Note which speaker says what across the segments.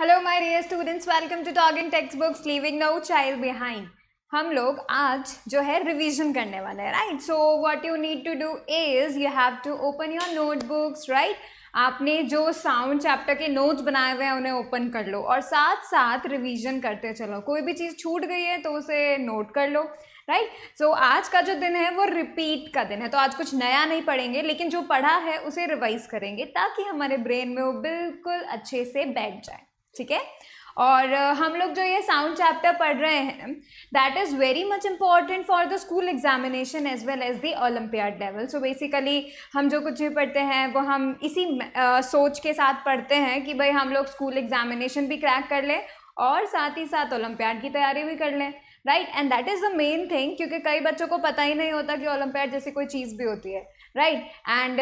Speaker 1: Hello my dear students welcome to talking textbooks leaving no child behind हम लोग आज जो है रिवीजन करने वाले हैं right so what you need to do is you have to open your notebooks right आपने जो साउंड चैप्टर के नोट्स बनाए हुए हैं उन्हें ओपन कर लो और साथ साथ रिवीजन करते चलो कोई भी चीज़ छूट गई है तो उसे नोट कर लो राइट right? सो so, आज का जो दिन है वो रिपीट का दिन है तो आज कुछ नया नहीं पढ़ेंगे लेकिन जो पढ़ा है उसे रिवाइज करेंगे ताकि हमारे ब्रेन में वो बिल्कुल अच्छे से बैठ जाए ठीक है और हम लोग जो ये साउंड चैप्टर पढ़ रहे हैं that is very much important for the school examination as well as the olympiad level so basically हम जो कुछ भी पढ़ते हैं वो हम इसी आ, सोच के साथ पढ़ते हैं कि भाई हम लोग स्कूल एग्जामिनेशन भी क्रैक कर लें और साथ ही साथ ओलम्पियाड की तैयारी भी कर लें right and that is the main thing क्योंकि कई बच्चों को पता ही नहीं होता कि ओलम्पियाड जैसी कोई चीज़ भी होती है राइट एंड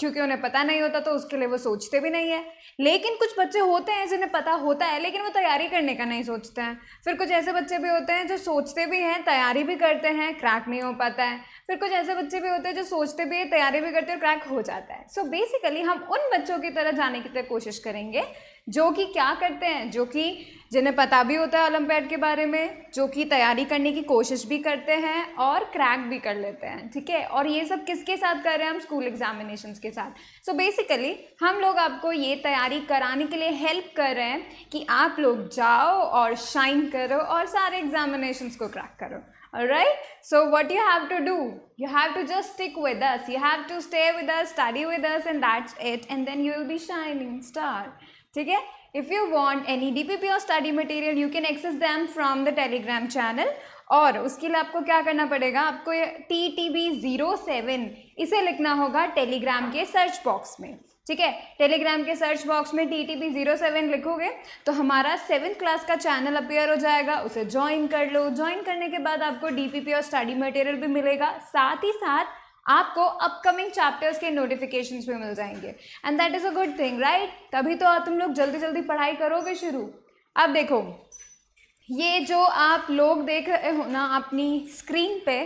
Speaker 1: क्योंकि उन्हें पता नहीं होता तो उसके लिए वो सोचते भी नहीं है लेकिन कुछ बच्चे होते हैं जिन्हें पता होता है लेकिन वो तैयारी करने का नहीं सोचते हैं फिर कुछ ऐसे बच्चे भी होते हैं जो सोचते भी हैं तैयारी भी करते हैं क्रैक नहीं हो पाता है फिर कुछ ऐसे बच्चे भी होते हैं जो सोचते भी हैं तैयारी भी करते हैं और क्रैक हो जाता है सो so बेसिकली हम उन बच्चों की तरह जाने की तरह कोशिश करेंगे जो कि क्या करते हैं जो कि जिन्हें पता भी होता है ओलम्पियड के बारे में जो कि तैयारी करने की कोशिश भी करते हैं और क्रैक भी कर लेते हैं ठीक है और ये सब किसके साथ कर रहे हैं हम स्कूल एग्जामिनेशन के साथ सो so बेसिकली हम लोग आपको ये तैयारी कराने के लिए हेल्प कर रहे हैं कि आप लोग जाओ और शाइन करो और सारे एग्जामिनेशन को क्रैक करो right so what you have to do you have to just stick with us you have to stay with us study with us and that's it and then you will be shining star ठीक है if you want any D P P of study material you can access them from the Telegram channel और उसके लिए आपको क्या करना पड़ेगा आपको T T B zero seven इसे लिखना होगा टेलीग्राम के सर्च बॉक्स में ठीक है टेलीग्राम के सर्च बॉक्स में T T B zero seven लिखोगे तो हमारा सेवन्थ क्लास का चैनल अपेयर हो जाएगा उसे ज्वाइन कर लो ज्वाइन करने के बाद आपको डी पी पी और स्टडी मटेरियल भी मिलेगा साथ ही साथ आपको अपकमिंग चैप्टर्स के नोटिफिकेशन भी मिल जाएंगे and that is a good thing right तभी तो तुम लोग जल्दी जल्दी पढ़ाई करोगे शुरू अब देखो ये जो आप लोग देख रहे हो ना अपनी स्क्रीन पे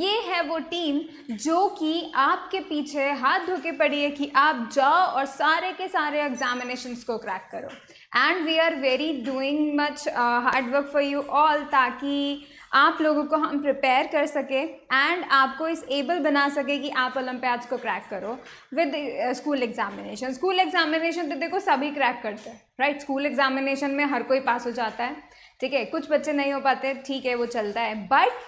Speaker 1: ये है वो टीम जो कि आपके पीछे हाथ धो के पड़ी है कि आप जाओ और सारे के सारे एग्जामिनेशंस को क्रैक करो and we are very doing much hard work for you all ताकि आप लोगों को हम प्रिपेयर कर सके एंड आपको इस एबल बना सके कि आप ओलम्पियाड्स को क्रैक करो with school examination school examination तो देखो सभी क्रैक करते हैं राइट स्कूल एग्जामिनेशन में हर कोई पास हो जाता है ठीक है कुछ बच्चे नहीं हो पाते ठीक है वो चलता है but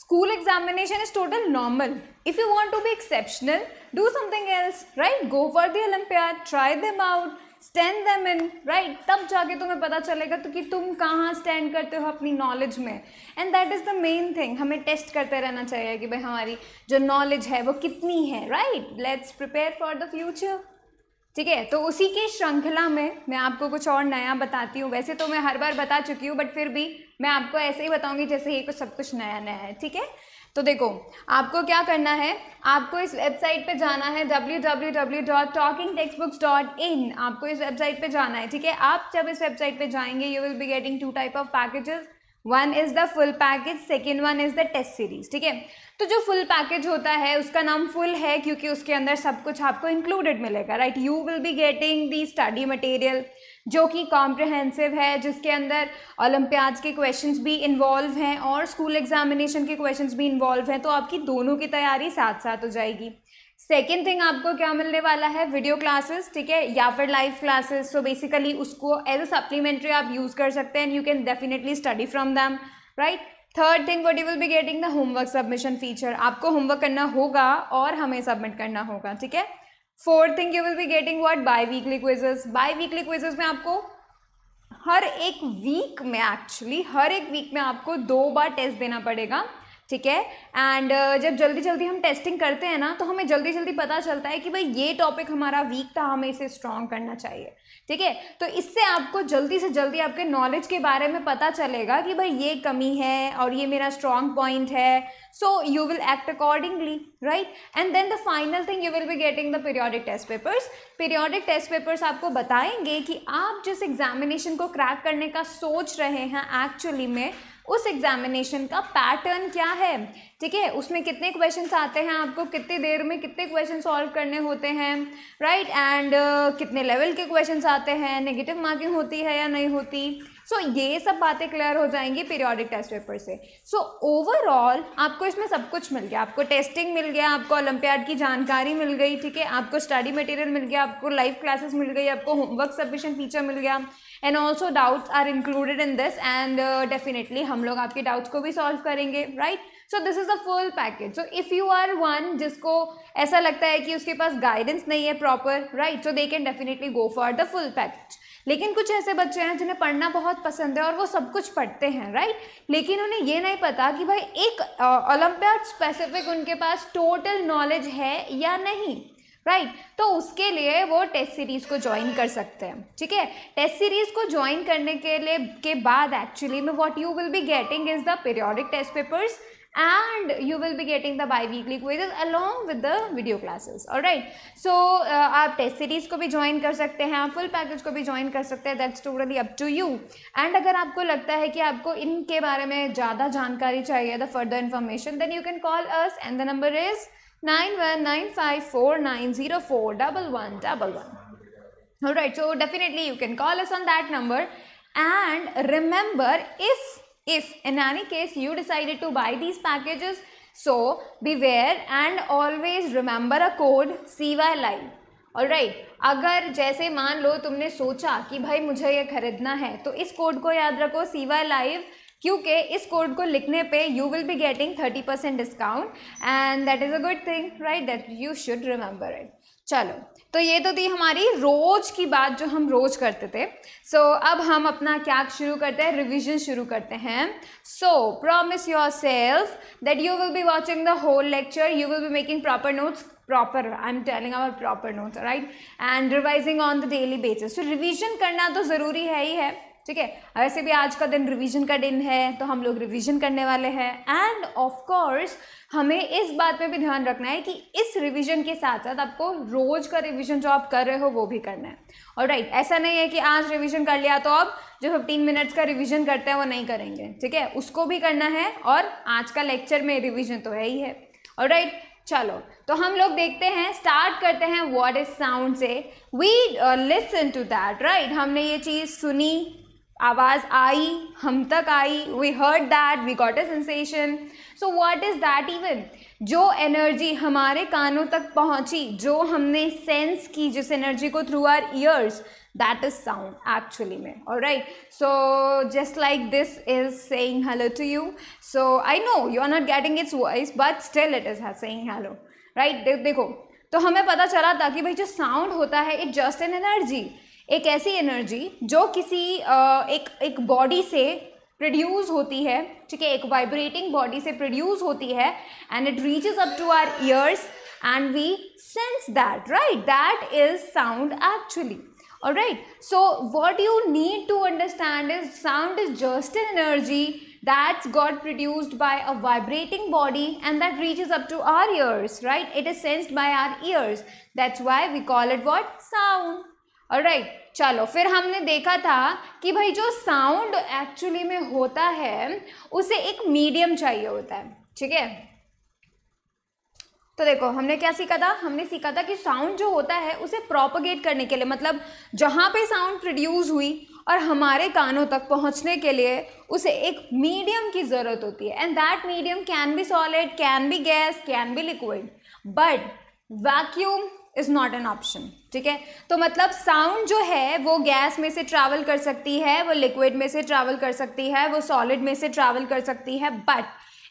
Speaker 1: school examination is total normal if you want to be exceptional do something else right go for the olympiad try them out stand them in right तब जाके तुम्हें पता चलेगा तो कि तुम कहाँ स्टैंड करते हो अपनी नॉलेज में and that is the main thing हमें टेस्ट करते रहना चाहिए कि भाई हमारी जो नॉलेज है वो कितनी है right let's prepare for the future ठीक है तो उसी की श्रृंखला में मैं आपको कुछ और नया बताती हूँ वैसे तो मैं हर बार बता चुकी हूँ बट फिर भी मैं आपको ऐसे ही बताऊँगी जैसे ये कुछ सब कुछ नया नया है ठीक है तो देखो आपको क्या करना है आपको इस वेबसाइट पे जाना है www.talkingtextbooks.in आपको इस वेबसाइट पे जाना है ठीक है आप जब इस वेबसाइट पे जाएंगे you will be getting two type of packages one is the full package second one is the test series ठीक है तो जो फुल पैकेज होता है उसका नाम फुल है क्योंकि उसके अंदर सब कुछ आपको इंक्लूडेड मिलेगा right you will be getting the study material जो कि कॉम्प्रहेंसिव है जिसके अंदर ओलम्पियाज के क्वेश्चंस भी इन्वॉल्व हैं और स्कूल एग्जामिनेशन के क्वेश्चंस भी इन्वॉल्व हैं तो आपकी दोनों की तैयारी साथ साथ हो जाएगी सेकेंड थिंग आपको क्या मिलने वाला है वीडियो क्लासेस ठीक है या फिर लाइव क्लासेस सो बेसिकली उसको एज अ सप्लीमेंट्री आप यूज़ कर सकते हैं you can definitely study from them right third thing what you will be getting the homework submission feature आपको होमवर्क करना होगा और हमें सबमिट करना होगा ठीक है fourth thing you will be getting what biweekly quizzes biweekly quizzes में आपको हर एक वीक में एक्चुअली हर एक वीक में आपको दो बार टेस्ट देना पड़ेगा ठीक है एंड uh, जब जल्दी जल्दी हम टेस्टिंग करते हैं ना तो हमें जल्दी जल्दी पता चलता है कि भाई ये टॉपिक हमारा वीक था हमें इसे स्ट्रांग करना चाहिए ठीक है तो इससे आपको जल्दी से जल्दी आपके नॉलेज के बारे में पता चलेगा कि भाई ये कमी है और ये मेरा स्ट्रॉन्ग पॉइंट है so you will act accordingly right and then the final thing you will be getting the periodic test papers periodic test papers आपको बताएंगे कि आप जिस एग्जामिनेशन को क्रैक करने का सोच रहे हैं एक्चुअली में उस एग्जामिनेशन का पैटर्न क्या है ठीक है उसमें कितने क्वेश्चन आते हैं आपको कितनी देर में कितने क्वेश्चन सॉल्व करने होते हैं राइट right? एंड uh, कितने लेवल के क्वेश्चन आते हैं नेगेटिव मार्किंग होती है या नहीं होती सो so, ये सब बातें क्लियर हो जाएंगी पीरियोडिक टेस्ट पेपर से सो so, ओवरऑल आपको इसमें सब कुछ मिल गया आपको टेस्टिंग मिल गया आपको ओलंपियाड की जानकारी मिल गई ठीक है आपको स्टडी मटेरियल मिल गया आपको लाइव क्लासेस मिल गई आपको होमवर्क सबमिशन फीचर मिल गया and also doubts are included in this and definitely हम लोग आपके डाउट्स को भी सॉल्व करेंगे right so this is the full package so if you are one जिसको ऐसा लगता है कि उसके पास गाइडेंस नहीं है proper right so they can definitely go for the full package लेकिन कुछ ऐसे बच्चे हैं जिन्हें पढ़ना बहुत पसंद है और वो सब कुछ पढ़ते हैं राइट लेकिन उन्हें ये नहीं पता कि भाई एक ओलंपियाड स्पेसिफिक उनके पास टोटल नॉलेज है या नहीं राइट right. तो उसके लिए वो टेस्ट सीरीज़ को ज्वाइन कर सकते हैं ठीक है टेस्ट सीरीज़ को ज्वाइन करने के लिए के बाद एक्चुअली में what you will be getting is the periodic test papers and you will be getting the biweekly quiz along with the video classes और राइट सो आप टेस्ट सीरीज़ को भी ज्वाइन कर सकते हैं आप फुल पैकेज को भी ज्वाइन कर सकते हैं that's totally up to you and अगर आपको लगता है कि आपको इनके बारे में ज़्यादा जानकारी चाहिए the further information then you can call us and the number is nine one nine five four nine zero four double one double one all right so definitely you can call us on that number and remember if if in any case you decided to buy these packages so beware and always remember a code C Y live all right अगर जैसे मान लो तुमने सोचा कि भाई मुझे ये खरीदना है तो इस कोड को याद रखो सी वाई लाइव क्योंकि इस कोड को लिखने पे you will be getting thirty percent discount and that is a good thing right that you should remember it चलो तो ये तो थी हमारी रोज की बात जो हम रोज करते थे सो so, अब हम अपना क्या शुरू करते हैं रिविजन शुरू करते हैं so promise yourself that you will be watching the whole lecture you will be making proper notes proper I am telling our proper notes right and revising on the daily basis तो revision करना तो ज़रूरी है ही है ठीक है वैसे भी आज का दिन रिवीजन का दिन है तो हम लोग रिवीजन करने वाले हैं एंड ऑफ कोर्स हमें इस बात पे भी ध्यान रखना है कि इस रिवीजन के साथ साथ आपको रोज का रिवीजन जो आप कर रहे हो वो भी करना है और राइट right, ऐसा नहीं है कि आज रिवीजन कर लिया तो अब जो 15 मिनट्स का रिवीजन करते हैं वो नहीं करेंगे ठीक है उसको भी करना है और आज का लेक्चर में रिविजन तो है ही है और राइट right, चलो तो हम लोग देखते हैं स्टार्ट करते हैं व्हाट इज साउंड से we listen to that right हमने ये चीज़ सुनी आवाज़ आई हम तक आई we heard that we got a sensation so what is that even जो एनर्जी हमारे कानों तक पहुंची जो हमने सेंस की जिस एनर्जी को through our ears that is sound actually में all right so just like this is saying hello to you so I know you are not getting its voice but still it is saying hello right देखो तो हमें पता चला था कि भाई जो साउंड होता है इट जस्ट एन एनर्जी एक ऐसी एनर्जी जो किसी एक एक बॉडी से प्रोड्यूस होती है ठीक है एक वाइब्रेटिंग बॉडी से प्रोड्यूस होती है and it reaches up to our ears and we sense that right that is sound actually all right so what you need to understand is sound is just an energy that's got produced by a vibrating body and that reaches up to our ears right it is sensed by our ears that's why we call it what sound और right चलो फिर हमने देखा था कि भाई जो sound actually में होता है उसे एक मीडियम चाहिए होता है ठीक है तो देखो हमने क्या सीखा था हमने सीखा था कि साउंड जो होता है उसे प्रोपोगेट करने के लिए मतलब जहाँ पे साउंड प्रोड्यूस हुई और हमारे कानों तक पहुँचने के लिए उसे एक मीडियम की ज़रूरत होती है and that medium can be solid can be gas can be liquid but vacuum is not an option ठीक है तो मतलब साउंड जो है वो गैस में से ट्रैवल कर सकती है वो लिक्विड में से ट्रैवल कर सकती है वो सॉलिड में से ट्रैवल कर सकती है but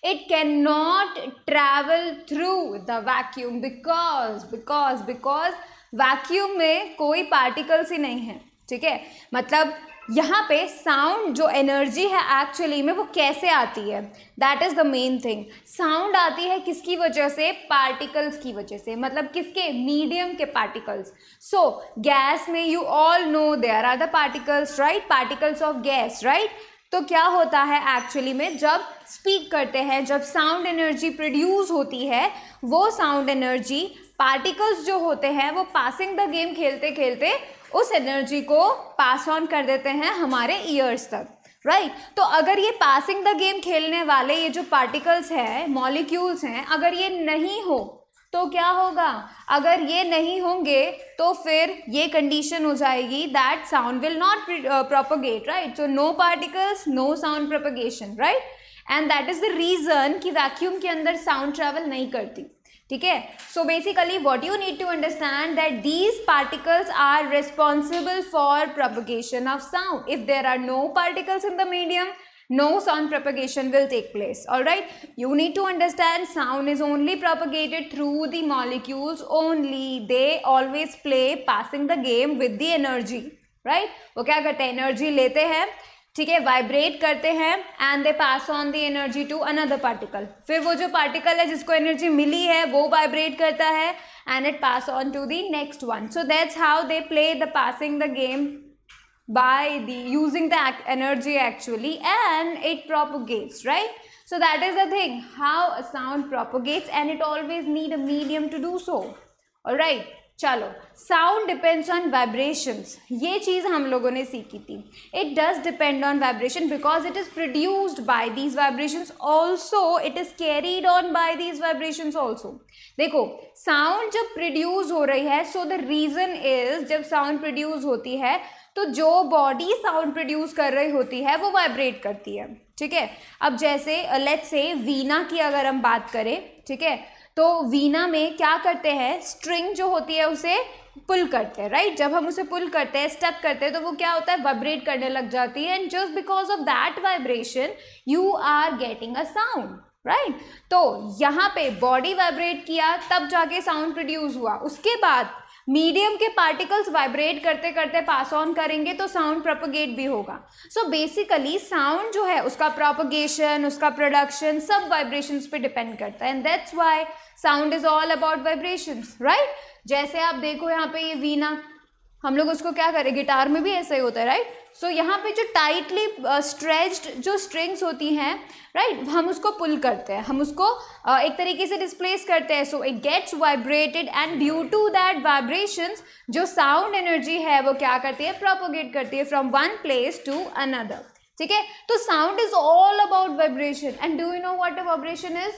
Speaker 1: it can not travel through the vacuum because because because vacuum में कोई पार्टिकल्स ही नहीं है ठीक है मतलब यहाँ पे साउंड जो एनर्जी है एक्चुअली में वो कैसे आती है that is the main thing sound आती है किसकी वजह से पार्टिकल्स की वजह से मतलब किसके मीडियम के पार्टिकल्स सो गैस में you all know there are the particles right particles of gas right तो क्या होता है एक्चुअली में जब स्पीक करते हैं जब साउंड एनर्जी प्रोड्यूस होती है वो साउंड एनर्जी पार्टिकल्स जो होते हैं वो पासिंग द गेम खेलते खेलते उस एनर्जी को पास ऑन कर देते हैं हमारे ईयर्स तक राइट right? तो अगर ये पासिंग द गेम खेलने वाले ये जो पार्टिकल्स हैं मॉलिक्यूल्स हैं अगर ये नहीं हो तो क्या होगा अगर ये नहीं होंगे तो फिर ये कंडीशन हो जाएगी that sound will not propagate right so no particles no sound propagation right and that is the reason कि वैक्यूम के अंदर साउंड ट्रैवल नहीं करती ठीक है so basically what you need to understand that these particles are responsible for propagation of sound if there are no particles in the medium no sound propagation will take place all right you need to understand sound is only propagated through the molecules only they always play passing the game with the energy right Okay, क्या करते energy, energy लेते ठीक है vibrate करते हैं and they pass on the energy to another particle फिर वो जो पार्टिकल है जिसको एनर्जी मिली है वो वाइब्रेट करता है and it pass on to the next one so that's how they play the passing the game by the using the energy actually and it propagates right so that is a thing how sound propagates and it always need a medium to do so right चलो sound depends on vibrations ये चीज़ हम लोगों ने सीखी थी it does depend on vibration because it is produced by these vibrations also it is carried on by these vibrations also देखो sound जब प्रोड्यूस हो रही है सो द रीज़न इज़ जब साउंड प्रोड्यूस होती है तो जो बॉडी साउंड प्रोड्यूस कर रही होती है वो वाइब्रेट करती है ठीक है अब जैसे लेट्स से वीना की अगर हम बात करें ठीक है तो वीना में क्या करते हैं स्ट्रिंग जो होती है उसे पुल करते हैं राइट जब हम उसे पुल करते हैं स्टक करते हैं तो वो क्या होता है वाइब्रेट करने लग जाती है and just because of that vibration you are getting a sound right तो यहाँ पे बॉडी वाइब्रेट किया तब जाके साउंड प्रोड्यूस हुआ उसके बाद मीडियम के पार्टिकल्स वाइब्रेट करते करते पास ऑन करेंगे तो साउंड प्रोपोगेट भी होगा सो बेसिकली साउंड जो है उसका प्रोपोगेशन उसका प्रोडक्शन सब वाइब्रेशंस पे डिपेंड करता है and that's why sound is all about vibrations right जैसे आप देखो यहाँ पे ये वीना हम लोग उसको क्या करें गिटार में भी ऐसा ही होता है राइट सो so, यहाँ पे जो टाइटली स्ट्रेच्ड uh, जो स्ट्रिंग्स होती हैं राइट right? हम उसको पुल करते हैं हम उसको uh, एक तरीके से डिस्प्लेस करते हैं so it gets vibrated and due to that vibrations जो साउंड एनर्जी है वो क्या करती है प्रोपोगेट करती है from one place to another ठीक है तो sound is all about vibration and do you know what a vibration is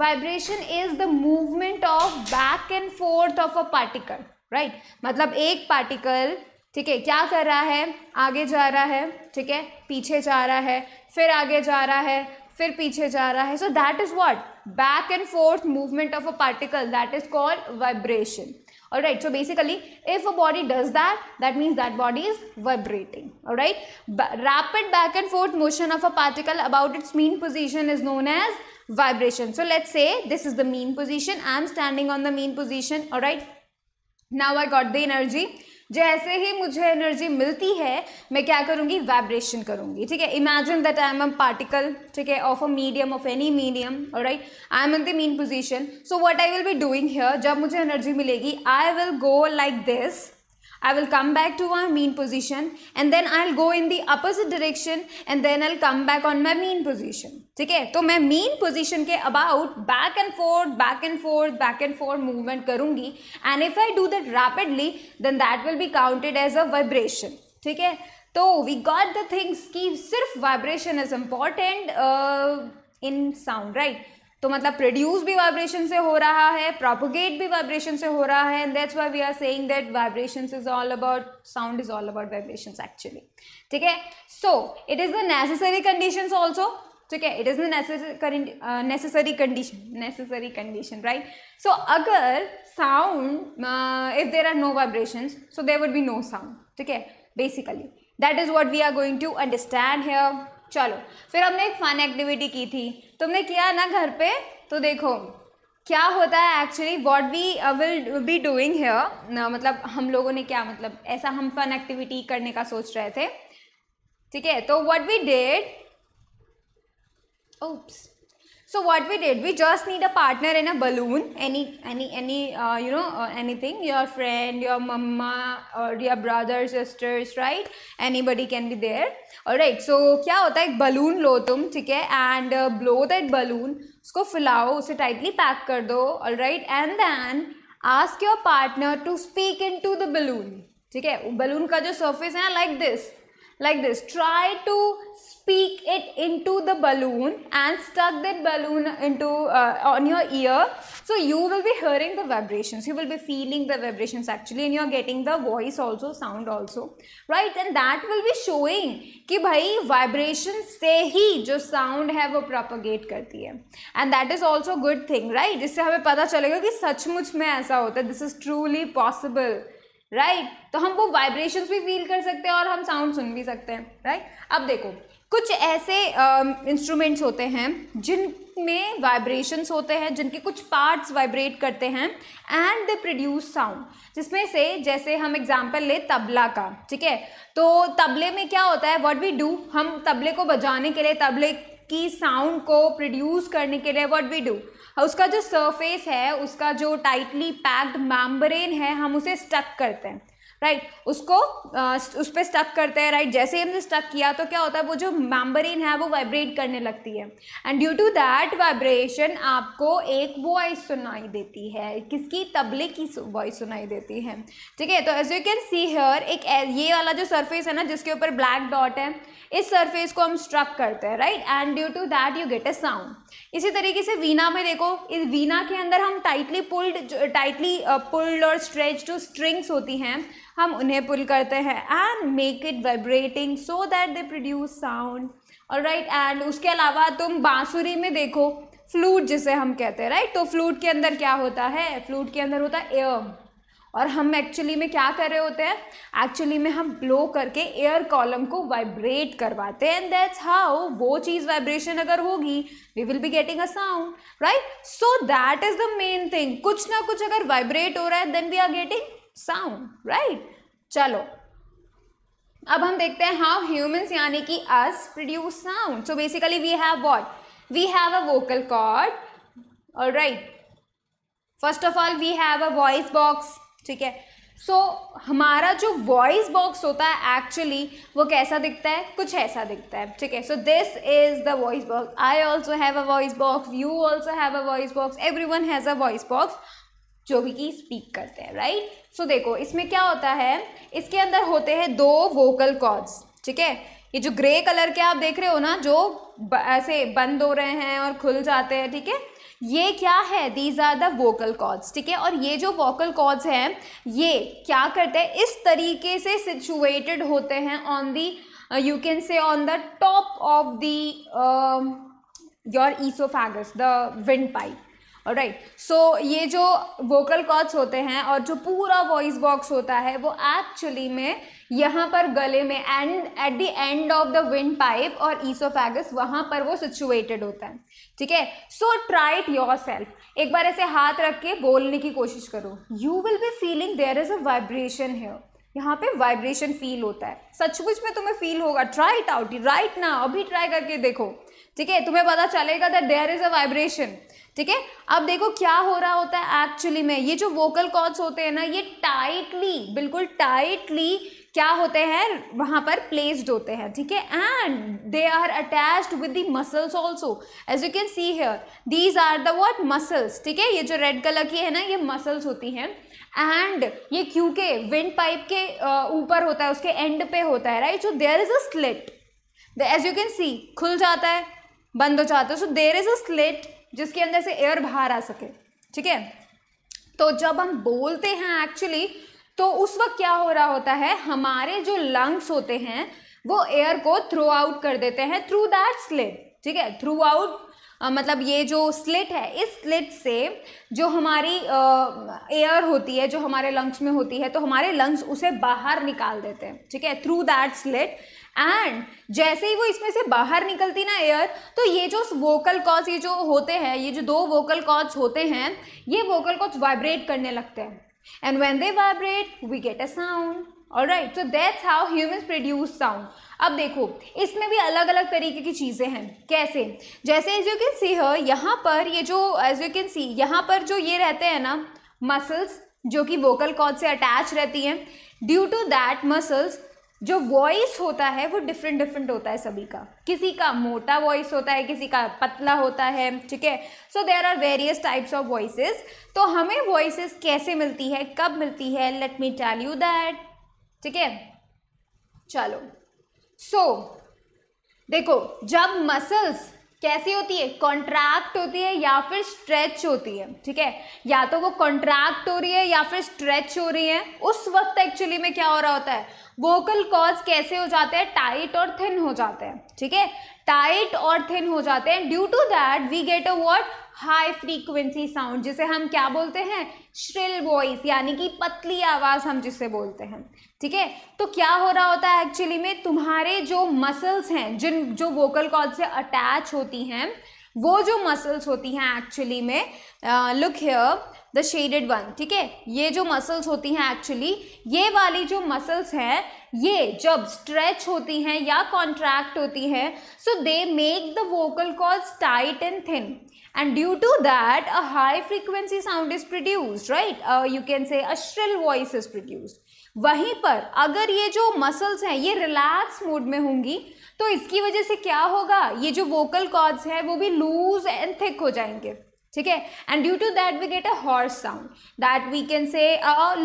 Speaker 1: vibration is the movement of back and forth of a particle right मतलब एक particle ठीक है क्या कर रहा है आगे जा रहा है ठीक है पीछे जा रहा है फिर आगे जा रहा है फिर पीछे जा रहा है so that is what back and forth movement of a particle that is called vibration all right so basically if a body does that that means that body is vibrating all right rapid back and forth motion of a particle about its mean position is known as vibration. So let's say this is the mean position. I am standing on the mean position. right Now I got the energy. जैसे ही मुझे energy मिलती है मैं क्या करूँगी vibration करूँगी ठीक है imagine that I am a particle ठीक है of a medium of any medium all right I am in the mean position so what I will be doing here जब मुझे एनर्जी मिलेगी I will go like this I will come back to my mean position and then I'll go in the opposite direction and then I'll come back on my mean position. ठीक है तो मैं mean position के about back and forth, back and forth, back and forth movement करूँगी and if I do that rapidly then that will be counted as a vibration. ठीक है तो we got the things कि सिर्फ vibration is important uh, in sound right. तो मतलब produce भी vibration से हो रहा है प्रोपोगेट भी वाइब्रेशन से हो रहा है and that's why we are saying that vibration is all about sound is all about vibration actually ठीक है so it is the necessary condition also ठीक है it is the necessary condition necessary condition right so अगर sound if there are no vibration so there would be no sound ठीक है basically that is what we are going to understand here चलो फिर हमने एक fun activity की थी तुमने किया ना घर पे तो देखो क्या होता है actually what we will be doing here मतलब हम लोगों ने क्या मतलब ऐसा हम फन एक्टिविटी करने का सोच रहे थे ठीक है तो what we did oops So what we did, we just need a partner in a balloon, any, any, any, uh, you know, uh, anything, your friend, your mama or your brother, sisters, right? Anybody can be there. All right. So kya hota hai ek balloon lo tum theek hai And uh, blow that balloon. usko फुलाओ, use tightly pack kar do All right. And then ask your partner to speak into the balloon. theek hai balloon ka jo surface hai like like this like this. Try to speak it into the balloon and stuck that balloon into uh, on your ear. So you will be hearing the vibrations. You will be feeling the vibrations actually and you're getting the voice also, sound also. Right? And that will be showing ki bhai vibrations se hi jo sound hai, wo propagate करती hai. And that is also also good thing right इससे हमें पता चलेगा कि सचमुच में ऐसा होता है this is truly right right? तो हम वो वाइब्रेशंस भी फील कर सकते हैं और हम साउंड सुन भी सकते हैं राइट right? अब देखो कुछ ऐसे इंस्ट्रूमेंट्स um, uh, होते हैं जिनमें वाइब्रेशंस होते हैं जिनके कुछ पार्ट्स वाइब्रेट करते हैं एंड दे प्रोड्यूस साउंड जिसमें से जैसे हम एग्जांपल ले तबला का ठीक है तो तबले में क्या होता है व्हाट वी डू हम तबले को बजाने के लिए तबले की साउंड को प्रोड्यूस करने के लिए व्हाट वी डू उसका जो सरफेस है उसका जो टाइटली पैक्ड मैम्ब्रेन है हम उसे स्टक करते हैं राइट उसको आ, उस पर स्टक करते हैं राइट जैसे ही हमने स्टक किया तो क्या होता है वो जो मैम्बरिन है वो वाइब्रेट करने लगती है and due to that vibration आपको एक वॉइस सुनाई देती है किसकी तबले की वॉइस सुनाई देती है ठीक है तो as you can see here एक ये वाला जो सरफेस है ना जिसके ऊपर ब्लैक डॉट है इस सरफेस को हम स्ट्रक करते हैं right and due to that you get a sound इसी तरीके से वीना में देखो इस वीना के अंदर हम टाइटली पुल्ड टाइटली पुल्ड और स्ट्रेच जो स्ट्रिंग्स होती हैं हम उन्हें पुल करते हैं and make it vibrating so that they produce sound और राइट एंड उसके अलावा तुम बांसुरी में देखो फ्लूट जिसे हम कहते हैं राइट तो फ्लूट के अंदर क्या होता है फ्लूट के अंदर होता है एयर और हम एक्चुअली में क्या कर रहे होते हैं एक्चुअली में हम ब्लो करके एयर कॉलम को वाइब्रेट करवाते हैं एंड दैट्स हाउ वो चीज़ वाइब्रेशन अगर होगी we will be getting a sound right so that is the main thing कुछ ना कुछ अगर वाइब्रेट हो रहा है then we are getting sound right चलो अब हम देखते हैं हाउ ह्यूमन्स यानी कि us produce sound so basically we have what we have a vocal cord all right first of all we have a voice box ठीक है सो so, हमारा जो वॉइस बॉक्स होता है एक्चुअली वो कैसा दिखता है कुछ ऐसा दिखता है ठीक है so this is the voice box I also have a voice box you also have a voice box every one has a voice box जो भी की स्पीक करते हैं राइट सो so, देखो इसमें क्या होता है इसके अंदर होते हैं दो वोकल कॉर्ड्स ठीक है ये जो ग्रे कलर के आप देख रहे हो ना जो ब, ऐसे बंद हो रहे हैं और खुल जाते हैं ठीक है ये क्या है these are the vocal cords ठीक है और ये जो वोकल कॉर्ड्स हैं ये क्या करते हैं इस तरीके से सिचुएटेड होते हैं on the you can say on the top of the your oesophagus the windpipe all right so ये जो वोकल कॉर्ड्स होते हैं और जो पूरा वॉइस बॉक्स होता है वो एक्चुअली में यहाँ पर गले में and at the end of the windpipe और ईसोफेगस वहाँ पर वो सिचुएटेड होता है ठीक है so try it yourself एक बार ऐसे हाथ रख के बोलने की कोशिश करो you will be feeling there is a vibration here यहाँ पे वाइब्रेशन फील होता है सचमुच में तुम्हें फील होगा ट्राई इट आउट राइट ना अभी ट्राई करके देखो ठीक है तुम्हें पता चलेगा that there is a vibration ठीक है अब देखो क्या हो रहा होता है एक्चुअली में ये जो वोकल कॉर्ड्स होते हैं ना ये टाइटली बिल्कुल टाइटली क्या होते हैं वहाँ पर प्लेस्ड होते हैं ठीक है and they are attached with the muscles also as you can see here these are the what muscles ठीक है ये जो रेड कलर की है ना ये मसल्स होती हैं एंड ये क्योंकि विंड पाइप के ऊपर होता है उसके एंड पे होता है right so there is a slit as you can see खुल जाता है बंद हो जाता है so there is a slate जिसके अंदर से एयर बाहर आ सके ठीक है तो जब हम बोलते हैं एक्चुअली तो उस वक्त क्या हो रहा होता है हमारे जो लंग्स होते हैं वो एयर को थ्रू आउट कर देते हैं थ्रू दैट स्लेट ठीक है थ्रू आउट मतलब ये जो स्लिट है इस स्लिट से जो हमारी एयर होती है जो हमारे लंग्स में होती है तो हमारे लंग्स उसे बाहर निकाल देते हैं ठीक है थ्रू दैट स्लिट एंड जैसे ही वो इसमें से बाहर निकलती ना एयर तो ये जो वोकल कॉर्ड्स ये जो होते हैं ये जो दो वोकल कॉर्ड्स होते हैं ये वोकल कॉर्ड्स वाइब्रेट करने लगते हैं and when they vibrate we get a sound और right so that's how human produce sound अब देखो इसमें भी अलग अलग तरीके की चीज़ें हैं कैसे जैसे एज यू कैन सी है यहाँ पर ये जो एज यू कैन सी यहाँ पर जो ये रहते हैं ना मसल्स जो कि वोकल कॉर्ड से अटैच रहती हैं ड्यू टू दैट मसल्स जो वॉइस होता है वो डिफरेंट डिफरेंट होता है सभी का किसी का मोटा वॉइस होता है किसी का पतला होता है ठीक है so there are various types of voices तो हमें वॉइसेस कैसे मिलती है कब मिलती है let me tell you that ठीक है चलो सो so, देखो जब मसल्स कैसी होती है कॉन्ट्रैक्ट होती है या फिर स्ट्रेच होती है ठीक है या तो वो कॉन्ट्रैक्ट हो रही है या फिर स्ट्रेच हो रही है उस वक्त एक्चुअली में क्या हो रहा होता है वोकल कॉज कैसे हो जाते हैं टाइट और थिन हो जाते हैं ठीक है टाइट और थिन हो जाते हैं due to that we get a word high frequency sound जिसे हम क्या बोलते हैं श्रिल वॉइस यानी कि पतली आवाज़ हम जिसे बोलते हैं ठीक है तो क्या हो रहा होता है एक्चुअली में तुम्हारे जो मसल्स हैं जिन जो वोकल कॉल से अटैच होती हैं वो जो मसल्स होती हैं एक्चुअली में look here the shaded one ठीक है ये जो मसल्स होती हैं एक्चुअली ये वाली जो मसल्स हैं ये जब स्ट्रेच होती हैं या कॉन्ट्रैक्ट होती हैं so they make the vocal cords tight and thin and due to that a high frequency sound is produced right uh, you can say a shrill voice is produced वहीं पर अगर ये जो मसल्स हैं ये relax mood में होंगी तो इसकी वजह से क्या होगा ये जो वोकल कॉर्ड्स हैं वो भी लूज एंड थिक हो जाएंगे ठीक है and due to that we get a hoarse sound that we can say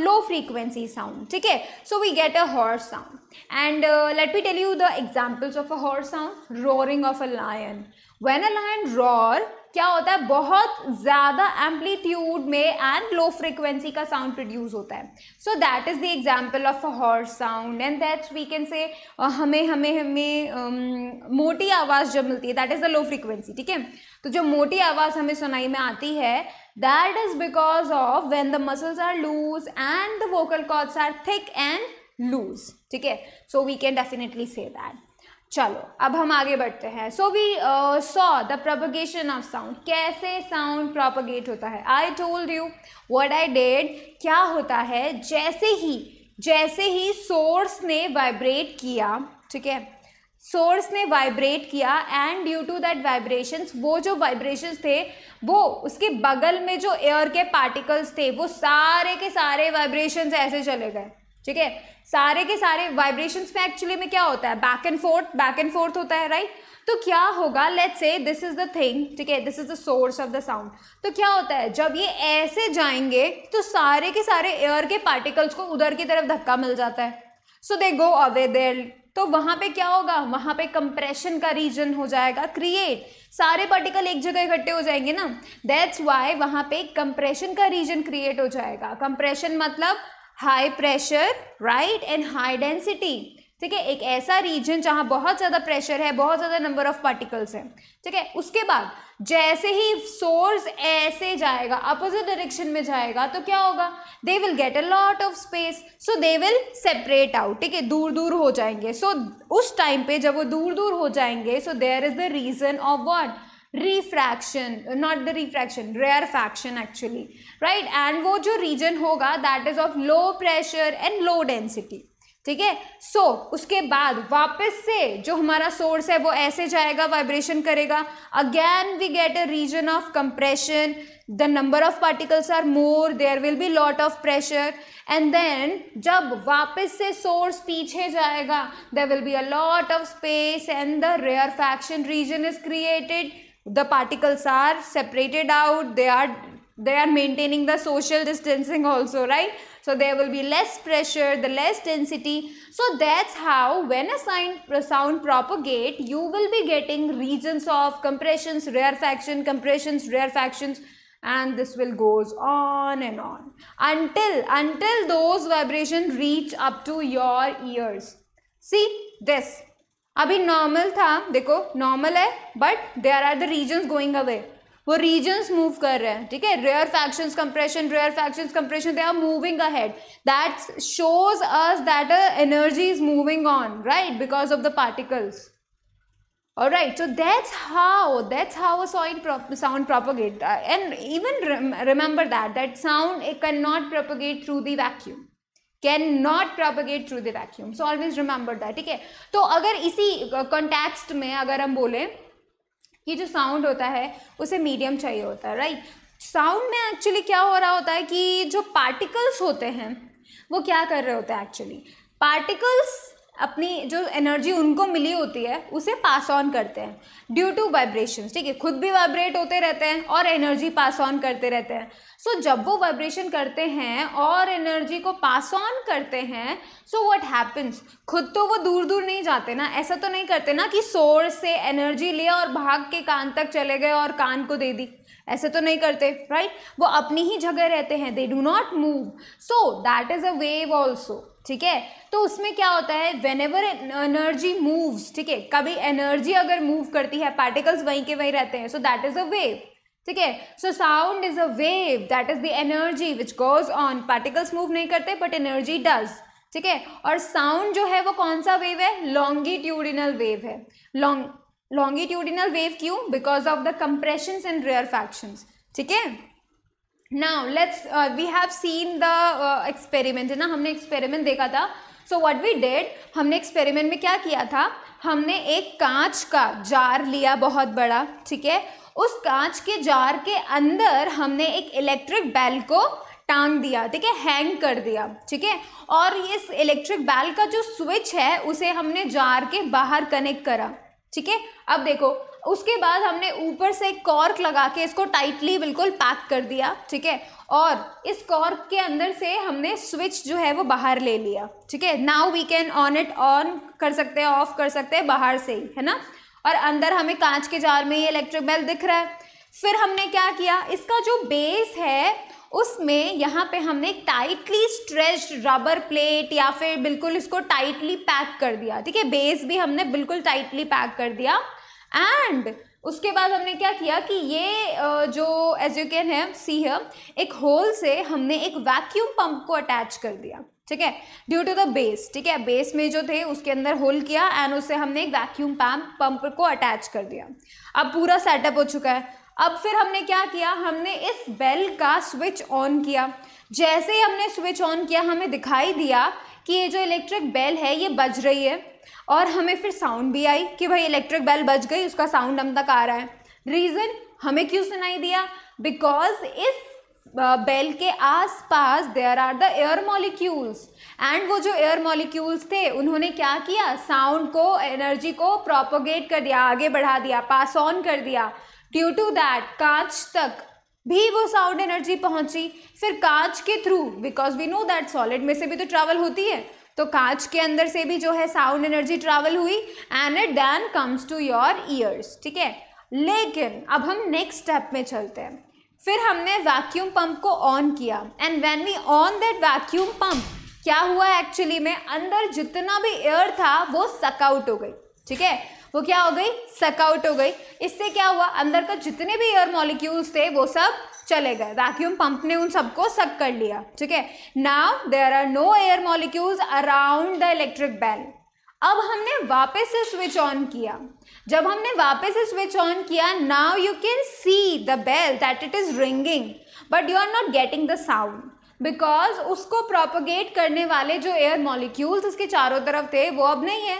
Speaker 1: low frequency sound ठीक है so we get a hoarse sound and uh, let me tell you the examples of a horse sound roaring of a lion when a lion roar क्या होता है बहुत ज़्यादा amplitude में and low frequency का sound produce होता है so that is the example of a hoarse sound and that's we can say हमें हमें हमें um, मोटी आवाज़ जब मिलती है that is the low frequency ठीक है तो जो मोटी आवाज़ हमें सुनाई में आती है that is because of when the muscles are loose and the vocal cords are thick and loose ठीक है so we can definitely say that चलो अब हम आगे बढ़ते हैं so we saw the propagation of sound कैसे साउंड प्रोपगेट होता है I told you what I did क्या होता है जैसे ही जैसे ही सोर्स ने वाइब्रेट किया ठीक है सोर्स ने वाइब्रेट किया and due to that vibrations वो जो वाइब्रेशंस थे वो उसके बगल में जो एयर के पार्टिकल्स थे वो सारे के सारे वाइब्रेशंस ऐसे चले गए ठीक है सारे के सारे वाइब्रेशन में एक्चुअली में क्या होता है back and forth back and forth होता है राइट right? तो क्या होगा लेट से दिस इज द थिंग ठीक है this is the source of the sound तो क्या होता है जब ये ऐसे जाएंगे तो सारे के सारे एयर के पार्टिकल्स को उधर की तरफ धक्का मिल जाता है सो दे गो अवे देर तो वहां पे क्या होगा वहां पे कंप्रेशन का रीजन हो जाएगा क्रिएट सारे पार्टिकल एक जगह इकट्ठे हो जाएंगे ना दैट्स वाई वहां पे कंप्रेशन का रीजन क्रिएट हो जाएगा कंप्रेशन मतलब high pressure right and high density ठीक है एक ऐसा रीजन जहाँ बहुत ज़्यादा प्रेशर है बहुत ज़्यादा नंबर ऑफ पार्टिकल्स हैं ठीक है उसके बाद जैसे ही सोर्स ऐसे जाएगा अपोजिट डायरेक्शन में जाएगा तो क्या होगा they will get a lot of space so they will separate out ठीक है दूर दूर हो जाएंगे सो so, उस टाइम पे जब वो दूर दूर हो जाएंगे so there is the region of what refraction not the refraction rarefaction actually right and वो जो रीजन होगा that is of low pressure and low density ठीक है सो उसके बाद वापस से जो हमारा सोर्स है वो ऐसे जाएगा वाइब्रेशन करेगा again we get a region of compression the number of particles are more there will be lot of pressure and then जब वापस से सोर्स पीछे जाएगा there will be a lot of space and the rarefaction region is created the particles are separated out they are they are maintaining the social distancing also right so there will be less pressure the less density so that's how when a sound, sound propagate you will be getting regions of compressions rarefaction compressions rarefactions and this will goes on and on until until those vibrations reach up to your ears see this अभी normal था देखो normal है but there are the regions going away वो regions move कर रहे हैं ठीक है rarefactions compression rarefactions compression they are moving ahead that shows us that energy is moving on right because of the particles all right so that's how that's how a sound, prop sound propagate uh, and even rem remember that that sound it cannot propagate through the vacuum can not propagate through the vacuum so always remember that ठीक है तो अगर इसी context में अगर हम बोलें कि जो साउंड होता है उसे मीडियम चाहिए होता है राइट साउंड में एक्चुअली क्या हो रहा होता है कि जो पार्टिकल्स होते हैं वो क्या कर रहे होते हैं एक्चुअली पार्टिकल्स अपनी जो एनर्जी उनको मिली होती है उसे पास ऑन करते हैं ड्यू टू वाइब्रेशन ठीक है खुद भी वाइब्रेट होते रहते हैं और एनर्जी पास ऑन करते रहते हैं सो so, जब वो वाइब्रेशन करते हैं और एनर्जी को पास ऑन करते हैं सो व्हाट हैपन्स खुद तो वो दूर दूर नहीं जाते ना ऐसा तो नहीं करते ना कि सोर्स से एनर्जी लिया और भाग के कान तक चले गए और कान को दे दी ऐसे तो नहीं करते राइट right? वो अपनी ही जगह रहते हैं they do not move so that is a wave also ठीक है तो उसमें क्या होता है वेन एवर एनर्जी मूव्स ठीक है कभी एनर्जी अगर मूव करती है पार्टिकल्स वहीं के वहीं रहते हैं so that is a wave ठीक है so sound is a wave that is the energy which goes on particles move नहीं करते बट एनर्जी डज ठीक है और साउंड जो है वो कौन सा वेव है लॉन्गिट्यूडिनल वेव है लॉन्ग लॉन्गिट्यूडिनल वेव क्यों because of the compression and rarefactions ठीक है now let's we have seen the experiment है ना हमने एक्सपेरिमेंट देखा था सो what वी डेड हमने एक्सपेरिमेंट में क्या किया था हमने एक कांच का जार लिया बहुत बड़ा ठीक है उस कांच के जार के अंदर हमने एक इलेक्ट्रिक बैल को टांग दिया ठीक है हैंग कर दिया ठीक है और इस इलेक्ट्रिक बैल का जो स्विच है उसे हमने जार के बाहर कनेक्ट करा ठीक है अब देखो उसके बाद हमने ऊपर से एक कॉर्क लगा के इसको टाइटली बिल्कुल पैक कर दिया ठीक है और इस कॉर्क के अंदर से हमने स्विच जो है वो बाहर ले लिया ठीक है now we can on it on कर सकते हैं ऑफ कर सकते हैं बाहर से ही है ना और अंदर हमें कांच के जार में ये इलेक्ट्रिक बेल दिख रहा है फिर हमने क्या किया इसका जो बेस है उसमें यहाँ पे हमने टाइटली स्ट्रेच्ड रबर प्लेट या फिर बिल्कुल इसको टाइटली पैक कर दिया ठीक है बेस भी हमने बिल्कुल टाइटली पैक कर दिया एंड उसके बाद हमने क्या किया कि ये जो एज यू कैन है सी है एक होल से हमने एक वैक्यूम पंप को अटैच कर दिया ठीक है ड्यू टू द बेस ठीक है बेस में जो थे उसके अंदर होल किया एंड उससे हमने एक वैक्यूम पंप पंप को अटैच कर दिया अब पूरा सेटअप हो चुका है अब फिर हमने क्या किया हमने इस बेल का स्विच ऑन किया जैसे ही हमने स्विच ऑन किया हमें दिखाई दिया कि ये जो इलेक्ट्रिक बेल है ये बज रही है और हमें फिर साउंड भी आई कि भाई इलेक्ट्रिक बेल बज गई उसका साउंड हम तक आ रहा है रीज़न हमें क्यों सुनाई दिया बिकॉज इस बेल के आस पास there are the air molecules and वो जो एयर मॉलिक्यूल्स थे उन्होंने क्या किया साउंड को एनर्जी को प्रोपोगेट कर दिया आगे बढ़ा दिया पास ऑन कर दिया ड्यू टू दैट कांच तक भी वो साउंड एनर्जी पहुंची फिर कांच के through because we know that solid में से भी तो ट्रैवल होती है तो कांच के अंदर से भी जो है साउंड एनर्जी ट्रैवल हुई and it then comes to your ears ठीक है लेकिन अब हम नेक्स्ट स्टेप में चलते हैं फिर हमने वैक्यूम पंप को ऑन किया and when we on that vacuum pump क्या हुआ एक्चुअली में अंदर जितना भी एयर था वो सकआउट हो गई ठीक है वो क्या हो गई सकआउट हो गई इससे क्या हुआ अंदर का जितने भी एयर मॉलिक्यूल्स थे वो सब चले गए वैक्यूम पंप ने उन सबको सक कर लिया ठीक है now there are no air molecules around the electric bell अब हमने वापस से स्विच ऑन किया जब हमने वापस से स्विच ऑन किया now you can see the bell that it is ringing but you are not getting the sound because उसको प्रोपोगेट करने वाले जो एयर मॉलिक्यूल्स उसके चारों तरफ थे वो अब नहीं है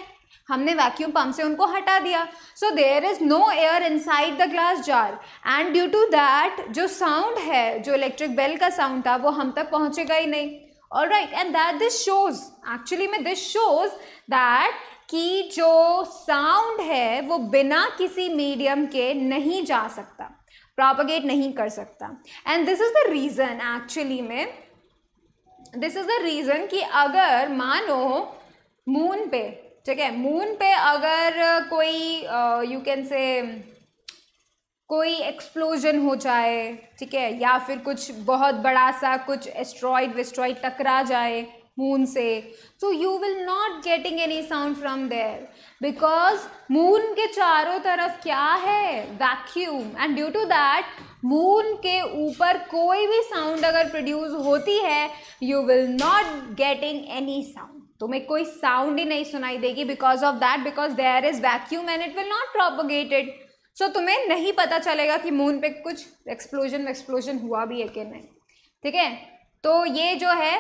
Speaker 1: हमने वैक्यूम पंप से उनको हटा दिया so there is no air inside the glass jar and due to that जो साउंड है जो इलेक्ट्रिक बेल का साउंड था वो हम तक पहुंचेगा ही नहीं all right and that this shows actually में दिस शोज दैट कि जो साउंड है वो बिना किसी मीडियम के नहीं जा सकता प्रोपगेट नहीं कर सकता and this is the reason actually में दिस इज़ द रीज़न कि अगर मानो मून पे ठीक है मून पे अगर कोई यू कैन से कोई एक्सप्लोजन हो जाए ठीक है या फिर कुछ बहुत बड़ा सा कुछ एस्ट्रॉयड वेस्ट्रॉयड टकरा जाए मून से so you will not getting any sound from there because moon के चारों तरफ क्या है vacuum and due to that moon के ऊपर कोई भी साउंड अगर प्रोड्यूस होती है you will not getting any sound तुम्हें तो कोई साउंड ही नहीं सुनाई देगी because of that because there is vacuum and it will not propagated so तुम्हें नहीं पता चलेगा कि मून पे कुछ एक्सप्लोजन एक्सप्लोजन हुआ भी है कि नहीं ठीक है तो ये जो है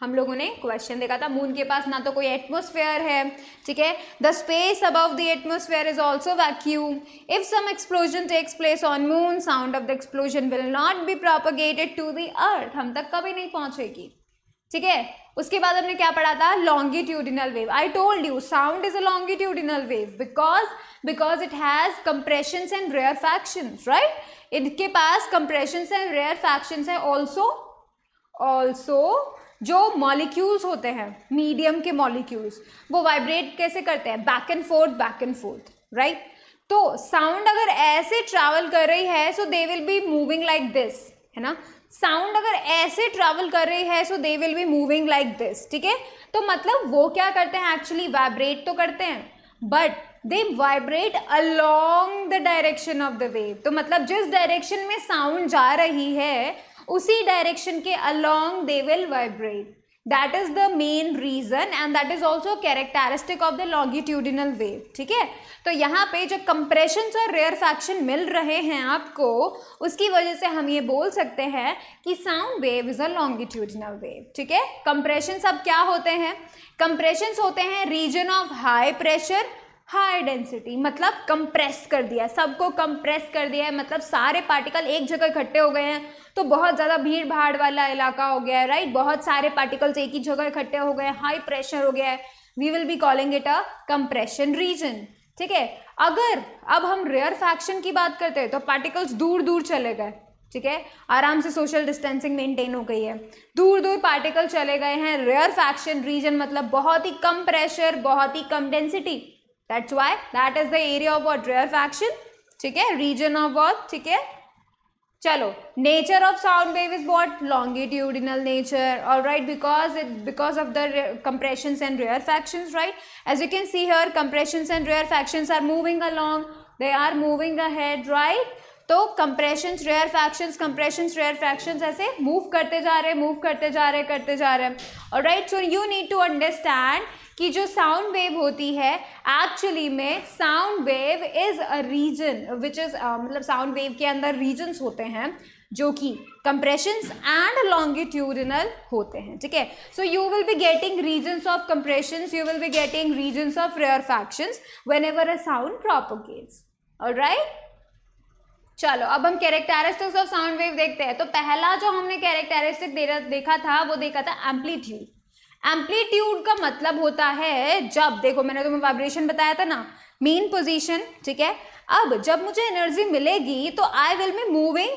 Speaker 1: हम लोगों ने क्वेश्चन देखा था मून के पास ना तो कोई एटमोसफेयर है ठीक है the space above the atmosphere is also vacuum if some explosion takes place on moon sound of the explosion will not be propagated to the earth हम तक कभी नहीं पहुंचेगी ठीक है उसके बाद हमने क्या पढ़ा था longitudinal wave I told you sound is a longitudinal wave because because it has compression and rarefaction right इनके पास कंप्रेशन एंड रेयर फैक्शन है ऑल्सो ऑल्सो जो मॉलिक्यूल्स होते हैं मीडियम के मॉलिक्यूल्स वो वाइब्रेट कैसे करते हैं back and forth back and forth right तो साउंड अगर ऐसे ट्रैवल कर रही है so they will be moving like this है ना साउंड अगर ऐसे ट्रेवल कर रही है so they will be moving like this ठीक है तो मतलब वो क्या करते हैं एक्चुअली वाइब्रेट तो करते हैं but they vibrate along the direction of the wave तो मतलब जिस डायरेक्शन में साउंड जा रही है उसी डायरेक्शन के along they will vibrate that is the main reason and that is also characteristic of the longitudinal wave ठीक है तो यहाँ पे जो कंप्रेशन और रेयर फैक्शन मिल रहे हैं आपको उसकी वजह से हम ये बोल सकते हैं कि sound wave is a longitudinal wave ठीक है कंप्रेशन अब क्या होते हैं कंप्रेशन होते हैं region of high pressure high density मतलब कंप्रेस कर दिया सबको कंप्रेस कर दिया है मतलब सारे पार्टिकल एक जगह इकट्ठे हो गए हैं तो बहुत ज़्यादा भीड़ भाड़ वाला इलाका हो गया है राइट बहुत सारे पार्टिकल्स एक ही जगह इकट्ठे हो गए हाई प्रेशर हो गया है we will be calling it a compression region ठीक है अगर अब हम रेयर फैक्शन की बात करते हैं तो पार्टिकल्स दूर दूर चले गए ठीक है आराम से सोशल डिस्टेंसिंग मेंटेन हो गई है दूर दूर पार्टिकल चले गए हैं रेयर फैक्शन रीजन मतलब बहुत ही कम प्रेशर बहुत ही कम density that's why that is the area of what rarefaction ठीक है रीजन ऑफ वॉट ठीक है चलो nature of sound wave is but longitudinal nature और right because it because of the compression and rarefaction right as you can see हर compressions and rarefactions are moving along they are moving ahead right तो compression rarefaction compression rarefaction ऐसे move करते जा रहे move करते जा रहे करते जा रहे और right so you need to understand कि जो साउंड वेव होती है एक्चुअली में sound wave is a region which is मतलब साउंड वेव के अंदर रीजन्स होते हैं जो कि कंप्रेशंस एंड लॉन्गिट्यूडिनल होते हैं ठीक है so you will be getting regions of compressions you will be getting regions of rarefactions whenever a sound propagates और चलो अब हम कैरेक्टरिस्टिक्स ऑफ साउंड वेव देखते हैं तो पहला जो हमने कैरेक्टरिस्टिक देखा था वो देखा था एम्पलीट्यूड एम्पलीट्यूड का मतलब होता है जब देखो मैंने तुम्हें वाइब्रेशन बताया था ना मेन पोजीशन ठीक है अब जब मुझे एनर्जी मिलेगी तो I will be moving